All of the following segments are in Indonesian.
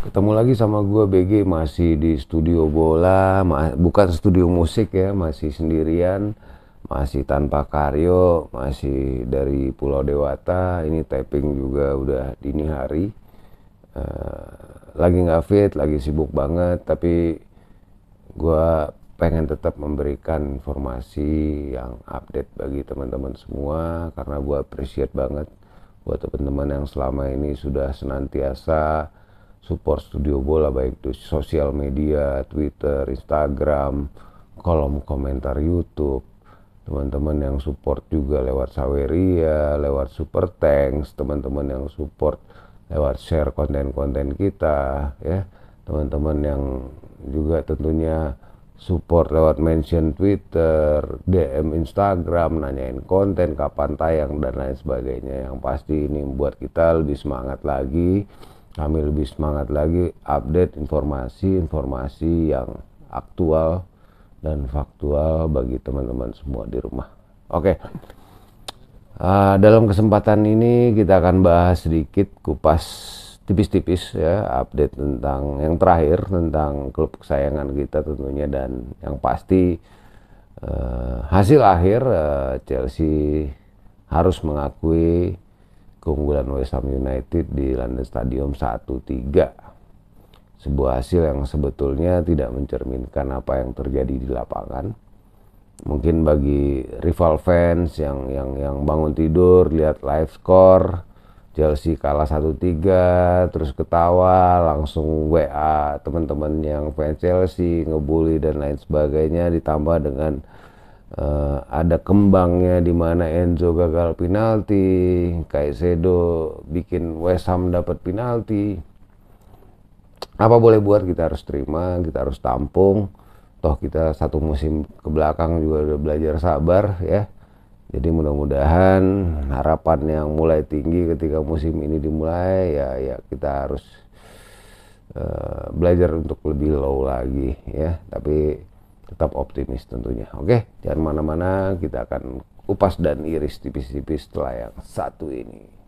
ketemu lagi sama gue BG masih di studio bola ma bukan studio musik ya masih sendirian masih tanpa Karyo masih dari Pulau Dewata ini taping juga udah dini hari uh, lagi nggak fit lagi sibuk banget tapi gue pengen tetap memberikan informasi yang update bagi teman-teman semua karena gue appreciate banget buat teman-teman yang selama ini sudah senantiasa support studio bola baik itu sosial media, Twitter, Instagram, kolom komentar YouTube, teman-teman yang support juga lewat Saweria, lewat Super Thanks, teman-teman yang support lewat share konten-konten kita ya, teman-teman yang juga tentunya support lewat mention Twitter, DM Instagram, nanyain konten kapan tayang dan lain sebagainya yang pasti ini membuat kita lebih semangat lagi kami lebih semangat lagi update informasi-informasi yang aktual dan faktual bagi teman-teman semua di rumah. Oke, okay. uh, dalam kesempatan ini kita akan bahas sedikit kupas tipis-tipis ya update tentang yang terakhir tentang klub kesayangan kita tentunya dan yang pasti uh, hasil akhir uh, Chelsea harus mengakui keunggulan West Ham United di London Stadium 1-3. Sebuah hasil yang sebetulnya tidak mencerminkan apa yang terjadi di lapangan. Mungkin bagi rival fans yang yang yang bangun tidur lihat live score Chelsea kalah 1-3 terus ketawa langsung WA teman-teman yang fans Chelsea ngebully dan lain sebagainya ditambah dengan uh, ada kembangnya di mana Enzo gagal penalti, Kaisedo bikin West Ham dapat penalti. Apa boleh buat kita harus terima, kita harus tampung. Toh kita satu musim ke belakang juga udah belajar sabar ya. Jadi mudah-mudahan harapan yang mulai tinggi ketika musim ini dimulai ya ya kita harus uh, belajar untuk lebih low lagi ya. Tapi tetap optimis tentunya. Oke, jangan mana-mana, kita akan kupas dan iris tipis-tipis setelah yang satu ini.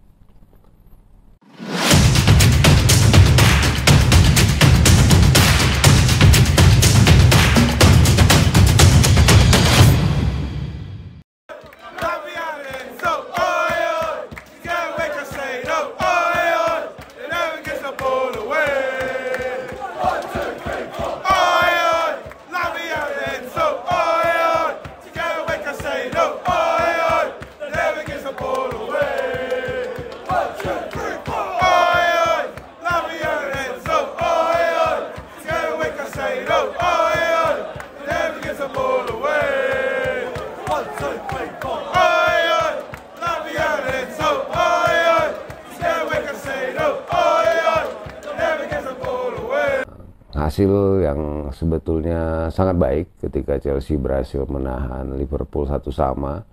hasil yang sebetulnya sangat baik ketika Chelsea berhasil menahan Liverpool satu sama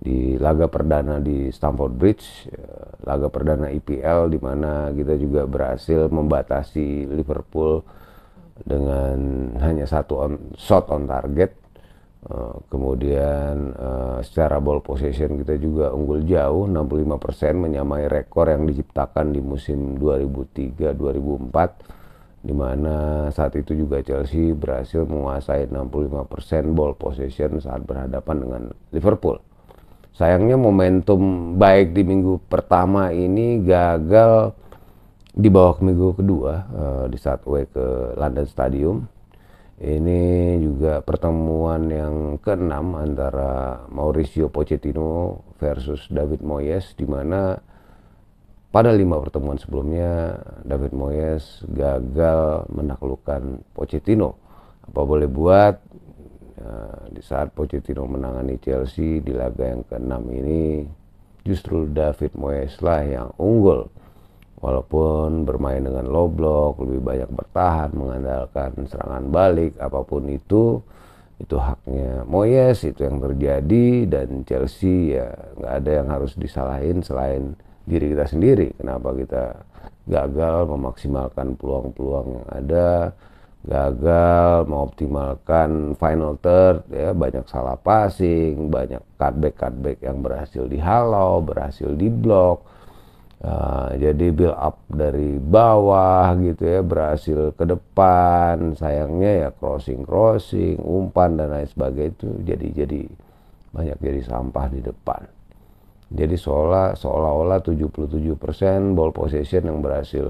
di laga perdana di Stamford Bridge, eh, laga perdana IPL di mana kita juga berhasil membatasi Liverpool dengan hanya satu on, shot on target. Eh, kemudian eh, secara ball possession kita juga unggul jauh 65% menyamai rekor yang diciptakan di musim 2003 2004 di mana saat itu juga Chelsea berhasil menguasai 65% ball possession saat berhadapan dengan Liverpool. Sayangnya momentum baik di minggu pertama ini gagal di bawah minggu kedua uh, di saat away ke London Stadium. Ini juga pertemuan yang keenam antara Mauricio Pochettino versus David Moyes di mana pada lima pertemuan sebelumnya, David Moyes gagal menaklukkan Pochettino. Apa boleh buat, ya, di saat Pochettino menangani Chelsea di laga yang ke-6 ini, justru David Moyes lah yang unggul. Walaupun bermain dengan low block, lebih banyak bertahan, mengandalkan serangan balik, apapun itu, itu haknya Moyes, itu yang terjadi, dan Chelsea ya nggak ada yang harus disalahin selain diri kita sendiri. Kenapa kita gagal memaksimalkan peluang-peluang yang ada, gagal mengoptimalkan final third, ya banyak salah passing, banyak cutback cutback yang berhasil dihalau, berhasil diblok. Uh, eh, jadi build up dari bawah gitu ya berhasil ke depan sayangnya ya crossing crossing umpan dan lain sebagainya itu jadi jadi banyak jadi sampah di depan jadi seolah seolah-olah persen ball possession yang berhasil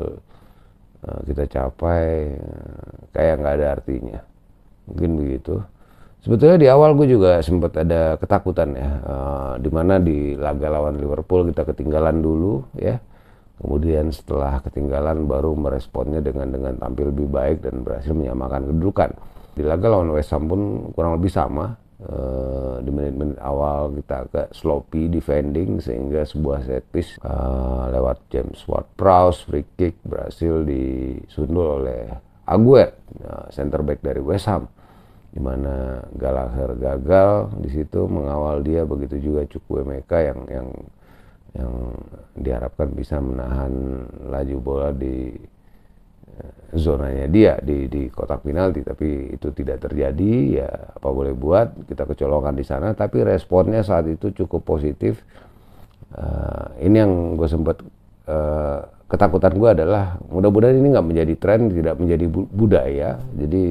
eh, kita capai eh, kayak nggak ada artinya. Mungkin begitu. Sebetulnya di awal gue juga sempat ada ketakutan ya, eh, di dimana di laga lawan Liverpool kita ketinggalan dulu ya, kemudian setelah ketinggalan baru meresponnya dengan dengan tampil lebih baik dan berhasil menyamakan kedudukan. Di laga lawan West Ham pun kurang lebih sama, Eh, di menit-menit awal kita agak sloppy defending sehingga sebuah set piece uh, lewat James Ward-Prowse free kick berhasil disundul oleh Aguet uh, nah, center back dari West Ham di mana Gallagher gagal di situ mengawal dia begitu juga Cukwemeka yang yang yang diharapkan bisa menahan laju bola di zonanya dia di di kotak penalti tapi itu tidak terjadi ya apa boleh buat kita kecolokan di sana tapi responnya saat itu cukup positif uh, ini yang gue sempat uh, eh, ketakutan gue adalah mudah-mudahan ini nggak menjadi tren tidak menjadi budaya jadi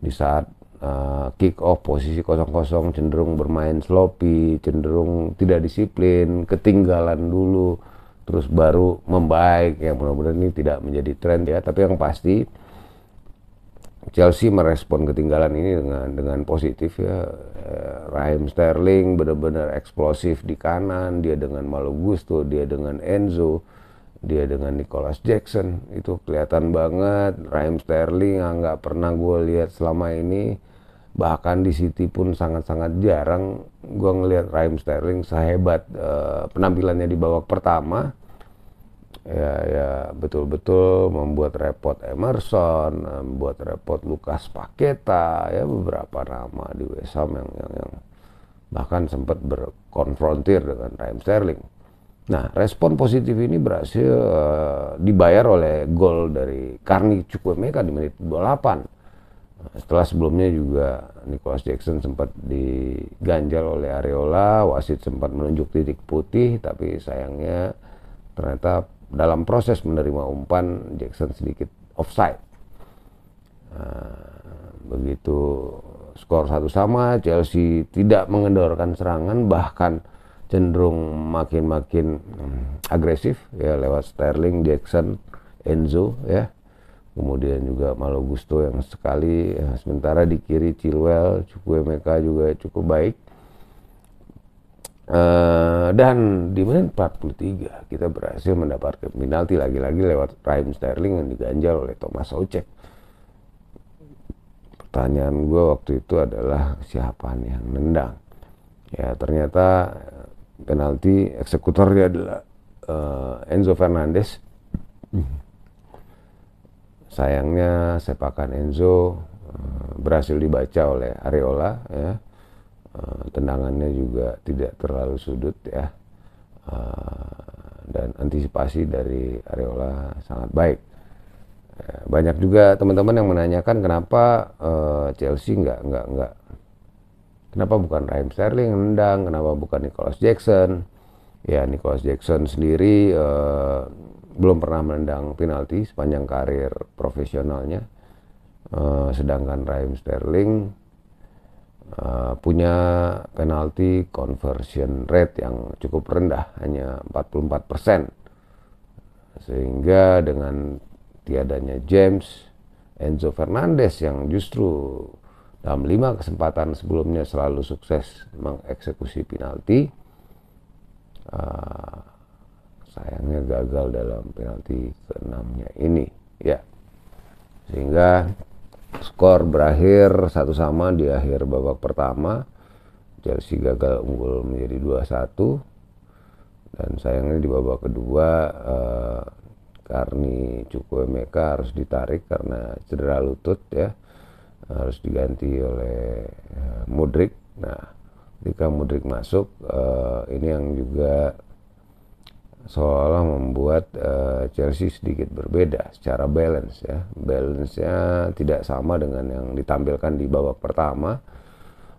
di saat uh, kick off posisi kosong-kosong cenderung bermain sloppy cenderung tidak disiplin ketinggalan dulu terus baru membaik yang mudah-mudahan ini tidak menjadi tren ya tapi yang pasti Chelsea merespon ketinggalan ini dengan dengan positif ya eh, Raheem Sterling benar-benar eksplosif di kanan dia dengan Malo Gusto dia dengan Enzo dia dengan Nicholas Jackson itu kelihatan banget Raheem Sterling nggak pernah gue lihat selama ini bahkan di City pun sangat-sangat jarang gue ngelihat Raheem Sterling sehebat uh, penampilannya di babak pertama ya ya betul-betul membuat repot Emerson membuat repot Lukas Paketa ya beberapa nama di West Ham yang yang, yang bahkan sempat berkonfrontir dengan Raheem Sterling nah respon positif ini berhasil uh, dibayar oleh gol dari Karni Cukwemeka di menit 28 setelah sebelumnya juga Nicholas Jackson sempat diganjal oleh Areola, wasit sempat menunjuk titik putih, tapi sayangnya ternyata dalam proses menerima umpan Jackson sedikit offside. Nah, begitu skor satu sama, Chelsea tidak mengendorkan serangan, bahkan cenderung makin-makin hmm, agresif ya lewat Sterling, Jackson, Enzo ya kemudian juga Malo yang sekali ya, sementara di kiri Chilwell MK juga cukup baik Uh, dan di menit 43 kita berhasil mendapatkan penalti lagi-lagi lewat Prime Sterling yang diganjal oleh Thomas Ocek Pertanyaan gue waktu itu adalah siapa nih yang nendang? Ya ternyata eh, penalti eksekutornya adalah uh, Enzo Fernandez. Hmm. Sayangnya sepakan Enzo eh, berhasil dibaca oleh Areola ya. Eh, tendangannya juga tidak terlalu sudut ya. Eh, dan antisipasi dari Areola sangat baik. Ya, banyak juga teman-teman yang menanyakan kenapa Chelsea nggak nggak nggak kenapa bukan Raheem Sterling nendang, kenapa bukan Nicholas Jackson? Ya Nicholas Jackson sendiri uh, belum pernah menendang penalti sepanjang karir profesionalnya. Uh, sedangkan Raheem Sterling uh, punya penalti conversion rate yang cukup rendah, hanya 44%. Sehingga dengan tiadanya James, Enzo Fernandez yang justru dalam lima kesempatan sebelumnya selalu sukses mengeksekusi penalti, uh, sayangnya gagal dalam penalti keenamnya ini ya sehingga skor berakhir satu sama di akhir babak pertama Chelsea gagal unggul menjadi 2-1 dan sayangnya di babak kedua eh, Karni Meka harus ditarik karena cedera lutut ya harus diganti oleh eh, Mudrik nah ketika Mudrik masuk eh, ini yang juga seolah membuat uh, Chelsea sedikit berbeda secara balance ya. Balance-nya tidak sama dengan yang ditampilkan di babak pertama.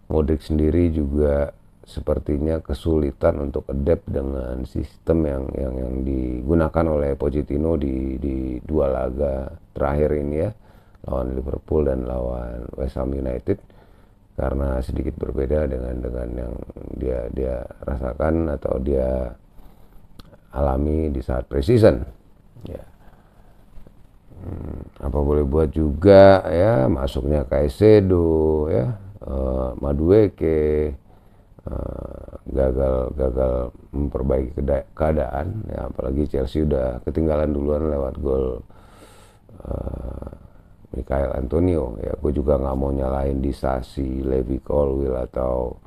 Modric sendiri juga sepertinya kesulitan untuk adapt dengan sistem yang yang yang digunakan oleh Pochettino di di dua laga terakhir ini ya lawan Liverpool dan lawan West Ham United karena sedikit berbeda dengan dengan yang dia dia rasakan atau dia alami di saat precision ya hmm, apa boleh buat juga ya masuknya Kaisedo ya uh, Madueke uh, gagal gagal memperbaiki keadaan ya apalagi Chelsea udah ketinggalan duluan lewat gol uh, Michael Antonio ya gue juga nggak mau nyalain di Sasi, Levi Colwill atau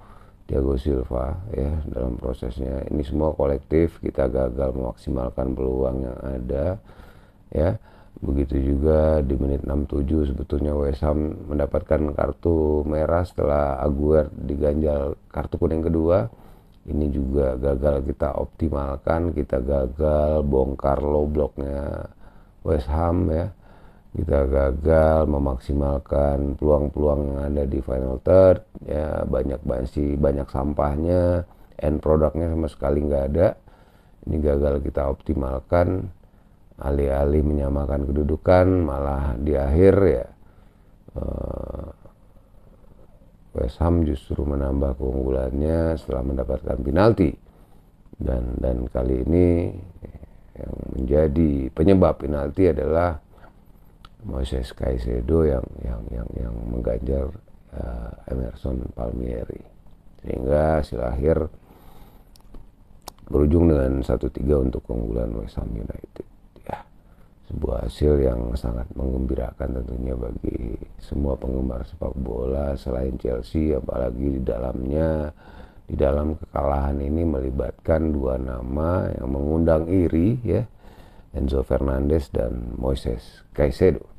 Diego Silva ya dalam prosesnya ini semua kolektif kita gagal memaksimalkan peluang yang ada ya begitu juga di menit 67 sebetulnya West Ham mendapatkan kartu merah setelah Aguer diganjal kartu kuning kedua ini juga gagal kita optimalkan kita gagal bongkar low blocknya West Ham ya kita gagal memaksimalkan peluang-peluang yang ada di final third ya banyak bansi banyak sampahnya end produknya sama sekali nggak ada ini gagal kita optimalkan alih-alih menyamakan kedudukan malah di akhir ya uh, West Ham justru menambah keunggulannya setelah mendapatkan penalti dan dan kali ini yang menjadi penyebab penalti adalah Moises Caicedo yang yang yang yang mengganjar uh, Emerson Palmieri sehingga hasil akhir berujung dengan satu tiga untuk keunggulan West Ham United ya sebuah hasil yang sangat mengembirakan tentunya bagi semua penggemar sepak bola selain Chelsea apalagi di dalamnya di dalam kekalahan ini melibatkan dua nama yang mengundang iri ya Enzo Fernandez dan Moises Caicedo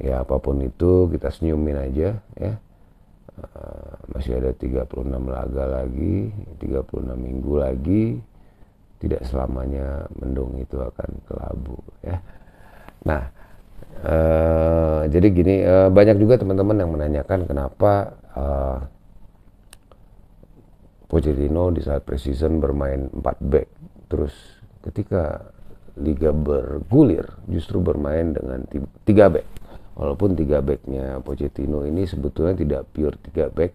ya apapun itu kita senyumin aja ya uh, masih ada 36 laga lagi 36 minggu lagi tidak selamanya mendung itu akan kelabu ya nah uh, jadi gini uh, banyak juga teman-teman yang menanyakan kenapa uh, Pochettino di saat preseason bermain 4 back terus ketika liga bergulir justru bermain dengan 3 back walaupun tiga backnya Pochettino ini sebetulnya tidak pure tiga back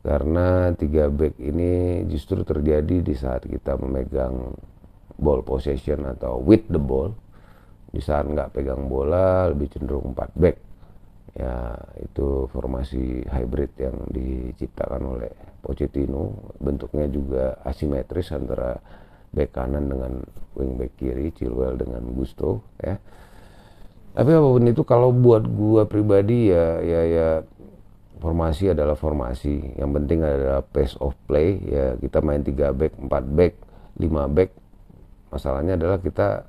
karena tiga back ini justru terjadi di saat kita memegang ball possession atau with the ball di saat nggak pegang bola lebih cenderung empat back ya itu formasi hybrid yang diciptakan oleh Pochettino bentuknya juga asimetris antara back kanan dengan wing back kiri Chilwell dengan Gusto ya tapi apapun itu kalau buat gua pribadi ya ya ya formasi adalah formasi yang penting adalah pace of play ya kita main 3 back 4 back 5 back masalahnya adalah kita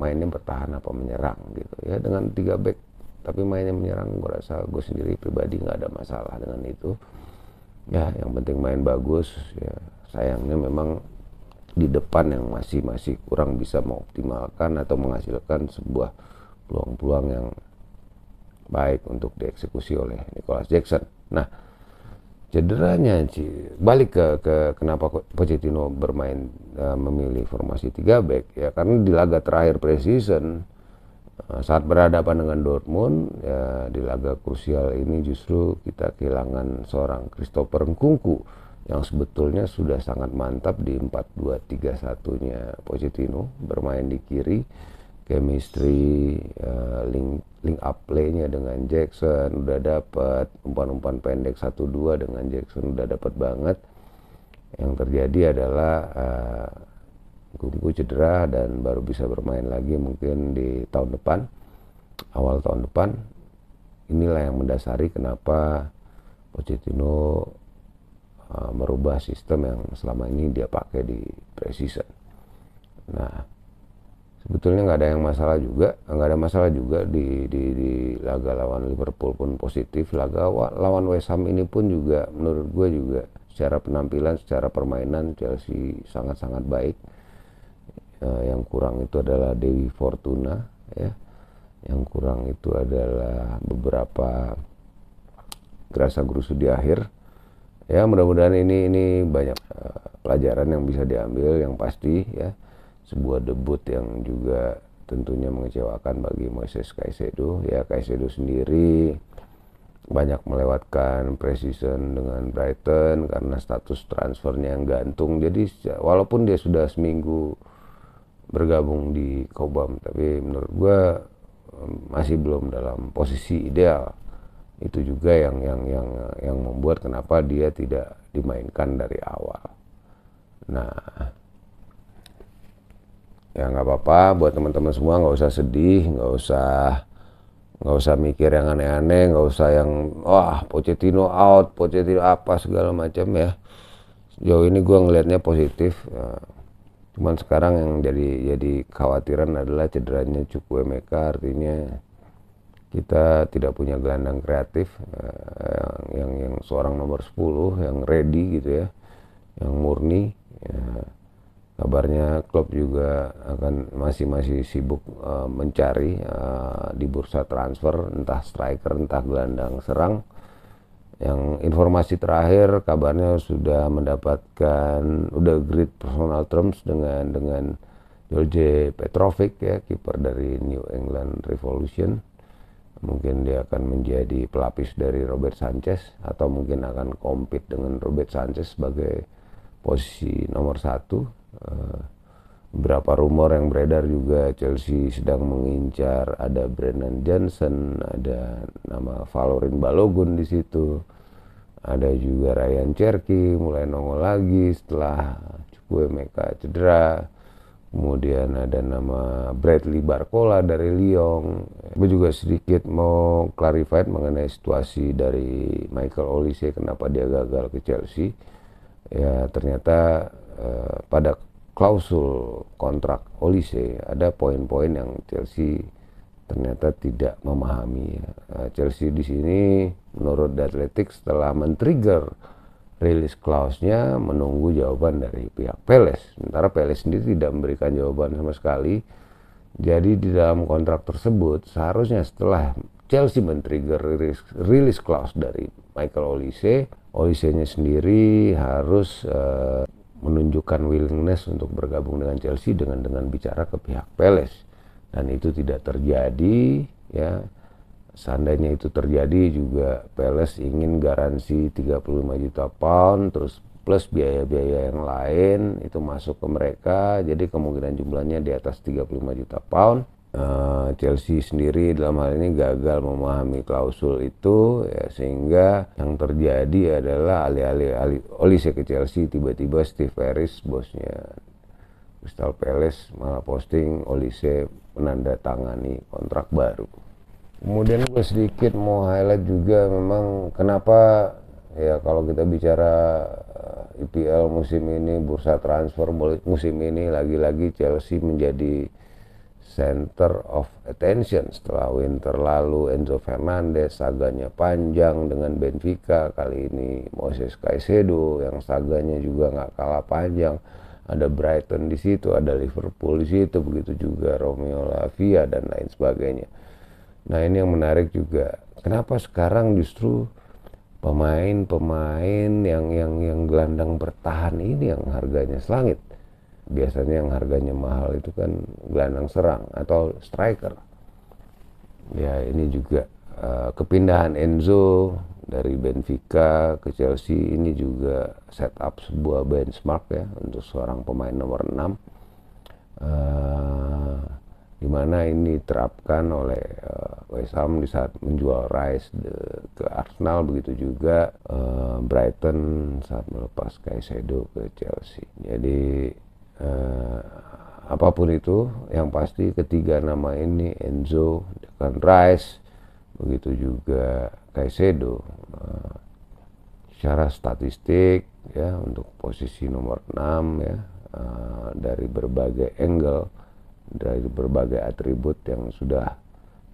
mainnya bertahan apa menyerang gitu ya dengan 3 back tapi mainnya menyerang gue rasa gue sendiri pribadi nggak ada masalah dengan itu ya yang penting main bagus ya sayangnya memang di depan yang masih masih kurang bisa mengoptimalkan atau menghasilkan sebuah peluang-peluang yang baik untuk dieksekusi oleh Nicholas Jackson. Nah, cederanya balik ke, ke kenapa Pochettino bermain uh, memilih formasi 3 back ya karena di laga terakhir preseason eh, saat berhadapan dengan Dortmund ya di laga krusial ini justru kita kehilangan seorang Christopher Nkunku yang sebetulnya sudah sangat mantap di 4-2-3-1-nya Pochettino bermain di kiri chemistry uh, link link up play-nya dengan Jackson udah dapat umpan-umpan pendek 1-2 dengan Jackson udah dapat banget yang terjadi adalah uh, cedera dan baru bisa bermain lagi mungkin di tahun depan awal tahun depan inilah yang mendasari kenapa Pochettino eh, merubah sistem yang selama ini dia pakai di Precision nah sebetulnya nggak ada yang masalah juga nggak ada masalah juga di, di, di laga lawan Liverpool pun positif laga lawan West Ham ini pun juga menurut gue juga secara penampilan secara permainan Chelsea sangat-sangat baik uh, yang kurang itu adalah Dewi Fortuna ya yang kurang itu adalah beberapa gerasa gerusu di akhir ya mudah-mudahan ini ini banyak uh, pelajaran yang bisa diambil yang pasti ya sebuah debut yang juga tentunya mengecewakan bagi Moses Caicedo ya Caicedo sendiri banyak melewatkan precision dengan Brighton karena status transfernya yang gantung jadi walaupun dia sudah seminggu bergabung di Kobam tapi menurut gua masih belum dalam posisi ideal itu juga yang yang yang yang membuat kenapa dia tidak dimainkan dari awal nah ya nggak apa-apa buat teman-teman semua nggak usah sedih nggak usah nggak usah mikir yang aneh-aneh nggak usah yang wah Pochettino out Pochettino apa segala macam ya jauh ini gue ngelihatnya positif ya. cuman sekarang yang jadi jadi khawatiran adalah cederanya cukup mereka artinya kita tidak punya gelandang kreatif eh, yang, yang yang seorang nomor 10 yang ready gitu ya yang murni ya kabarnya klub juga akan masih masih sibuk uh, mencari uh, di bursa transfer entah striker entah gelandang serang yang informasi terakhir kabarnya sudah mendapatkan udah grid personal terms dengan dengan George Petrovic ya kiper dari New England Revolution mungkin dia akan menjadi pelapis dari Robert Sanchez atau mungkin akan compete dengan Robert Sanchez sebagai posisi nomor satu Eh, berapa rumor yang beredar juga Chelsea sedang mengincar ada Brennan Johnson, ada nama Valorin Balogun di situ. Ada juga Ryan Cherky mulai nongol lagi setelah Meka cedera. Kemudian ada nama Bradley Barcola dari Lyon. Gue juga sedikit mau clarify mengenai situasi dari Michael Olise kenapa dia gagal ke Chelsea. Ya ternyata Eh, pada klausul kontrak Olise ada poin-poin yang Chelsea ternyata tidak memahami. Ya. Chelsea di sini menurut The Athletic setelah men-trigger rilis klausnya menunggu jawaban dari pihak Peles. Sementara Peles sendiri tidak memberikan jawaban sama sekali. Jadi di dalam kontrak tersebut seharusnya setelah Chelsea men-trigger rilis, rilis klaus dari Michael Olise, Olise-nya sendiri harus uh, menunjukkan willingness untuk bergabung dengan Chelsea dengan dengan bicara ke pihak Peles dan itu tidak terjadi ya seandainya itu terjadi juga Peles ingin garansi 35 juta pound terus plus biaya-biaya yang lain itu masuk ke mereka jadi kemungkinan jumlahnya di atas 35 juta pound uh, Chelsea sendiri dalam hal ini gagal memahami klausul itu ya, sehingga yang terjadi adalah alih-alih oleh ke Chelsea tiba-tiba Steve Harris bosnya Crystal Palace malah posting Olise menandatangani kontrak baru. Kemudian gue sedikit mau highlight juga memang kenapa ya kalau kita bicara eh, IPL musim ini bursa transfer musim ini lagi-lagi Chelsea menjadi center of attention setelah winter lalu Enzo Fernandez saganya panjang dengan Benfica kali ini Moses Caicedo yang saganya juga nggak kalah panjang ada Brighton di situ ada Liverpool di situ begitu juga Romeo Lavia dan lain sebagainya nah ini yang menarik juga kenapa sekarang justru pemain-pemain yang yang yang gelandang bertahan ini yang harganya selangit biasanya yang harganya mahal itu kan gelandang serang atau striker ya ini juga uh, kepindahan Enzo dari Benfica ke Chelsea ini juga setup sebuah benchmark ya untuk seorang pemain nomor 6 uh, eh, dimana ini diterapkan oleh uh, West Ham di saat menjual Rice de, ke Arsenal begitu juga uh, Brighton saat melepas Kaisedo ke Chelsea jadi eh, apapun itu yang pasti ketiga nama ini Enzo dan Rice begitu juga Caicedo eh, secara statistik ya untuk posisi nomor 6 ya eh, dari berbagai angle dari berbagai atribut yang sudah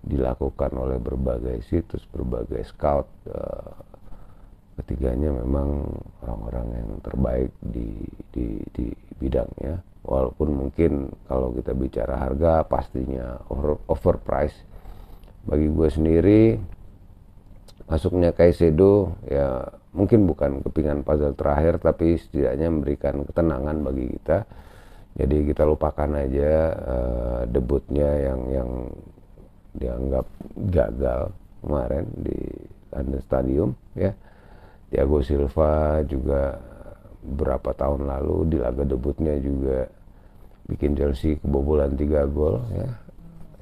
dilakukan oleh berbagai situs berbagai scout eh, ketiganya memang orang-orang yang terbaik di di di bidangnya walaupun mungkin kalau kita bicara harga pastinya over price bagi gue sendiri masuknya Kaisedo ya mungkin bukan kepingan puzzle terakhir tapi setidaknya memberikan ketenangan bagi kita jadi kita lupakan aja uh, debutnya yang yang dianggap gagal kemarin di London Stadium ya Thiago Silva juga berapa tahun lalu di laga debutnya juga bikin Chelsea kebobolan tiga gol ya.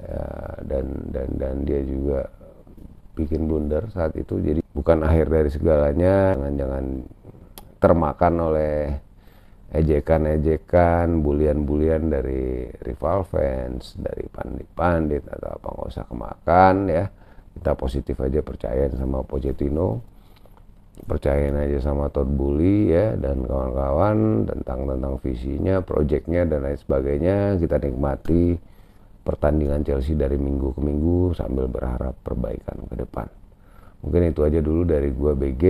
ya dan dan dan dia juga bikin blunder saat itu jadi bukan akhir dari segalanya jangan-jangan termakan oleh ejekan-ejekan, bulian-bulian dari rival fans, dari pandit-pandit atau apa nggak usah kemakan ya. Kita positif aja percaya sama Pochettino percayain aja sama Todd Bully ya dan kawan-kawan tentang tentang visinya, proyeknya dan lain sebagainya. Kita nikmati pertandingan Chelsea dari minggu ke minggu sambil berharap perbaikan ke depan. Mungkin itu aja dulu dari gua BG.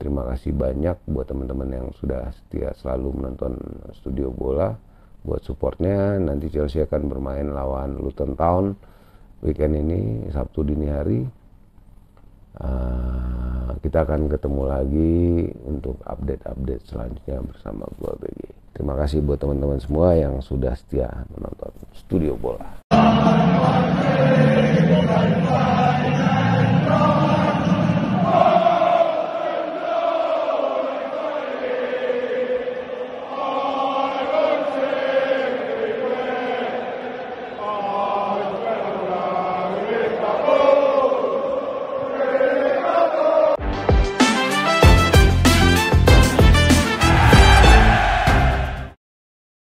Terima kasih banyak buat teman-teman yang sudah setia selalu menonton Studio Bola buat supportnya. Nanti Chelsea akan bermain lawan Luton Town weekend ini Sabtu dini hari Eh, kita akan ketemu lagi untuk update-update selanjutnya bersama gua BG. Terima kasih buat teman-teman semua yang sudah setia menonton Studio Bola.